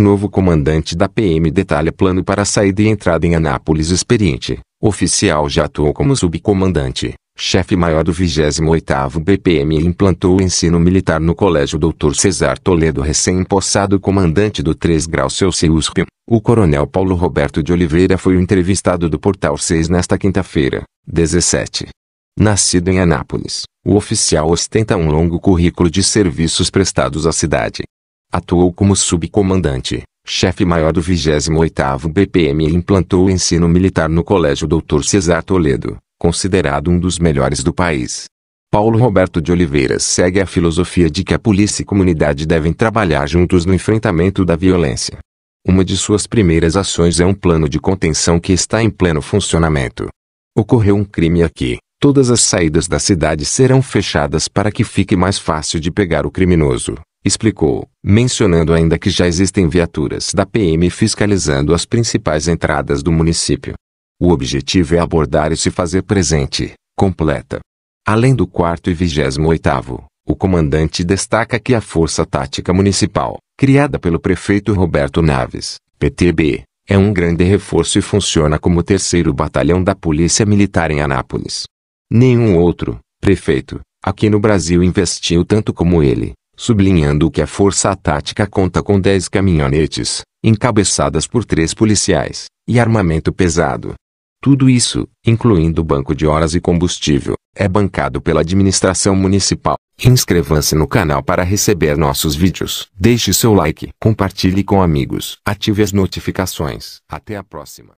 Novo comandante da PM detalha plano para saída e entrada em Anápolis experiente. Oficial já atuou como subcomandante, chefe maior do 28º BPM e implantou o ensino militar no Colégio Dr. Cesar Toledo recém imposado comandante do 3 Grau Celsius. O coronel Paulo Roberto de Oliveira foi o entrevistado do Portal 6 nesta quinta-feira, 17. Nascido em Anápolis, o oficial ostenta um longo currículo de serviços prestados à cidade, Atuou como subcomandante, chefe maior do 28º BPM e implantou o ensino militar no Colégio Dr. Cesar Toledo, considerado um dos melhores do país. Paulo Roberto de Oliveira segue a filosofia de que a polícia e comunidade devem trabalhar juntos no enfrentamento da violência. Uma de suas primeiras ações é um plano de contenção que está em pleno funcionamento. Ocorreu um crime aqui. Todas as saídas da cidade serão fechadas para que fique mais fácil de pegar o criminoso, explicou, mencionando ainda que já existem viaturas da PM fiscalizando as principais entradas do município. O objetivo é abordar e se fazer presente, completa. Além do 4 e 28 o comandante destaca que a Força Tática Municipal, criada pelo prefeito Roberto Naves, PTB, é um grande reforço e funciona como o terceiro batalhão da Polícia Militar em Anápolis. Nenhum outro, prefeito, aqui no Brasil investiu tanto como ele, sublinhando que a força tática conta com 10 caminhonetes, encabeçadas por três policiais, e armamento pesado. Tudo isso, incluindo banco de horas e combustível, é bancado pela administração municipal. Inscreva-se no canal para receber nossos vídeos. Deixe seu like, compartilhe com amigos, ative as notificações. Até a próxima.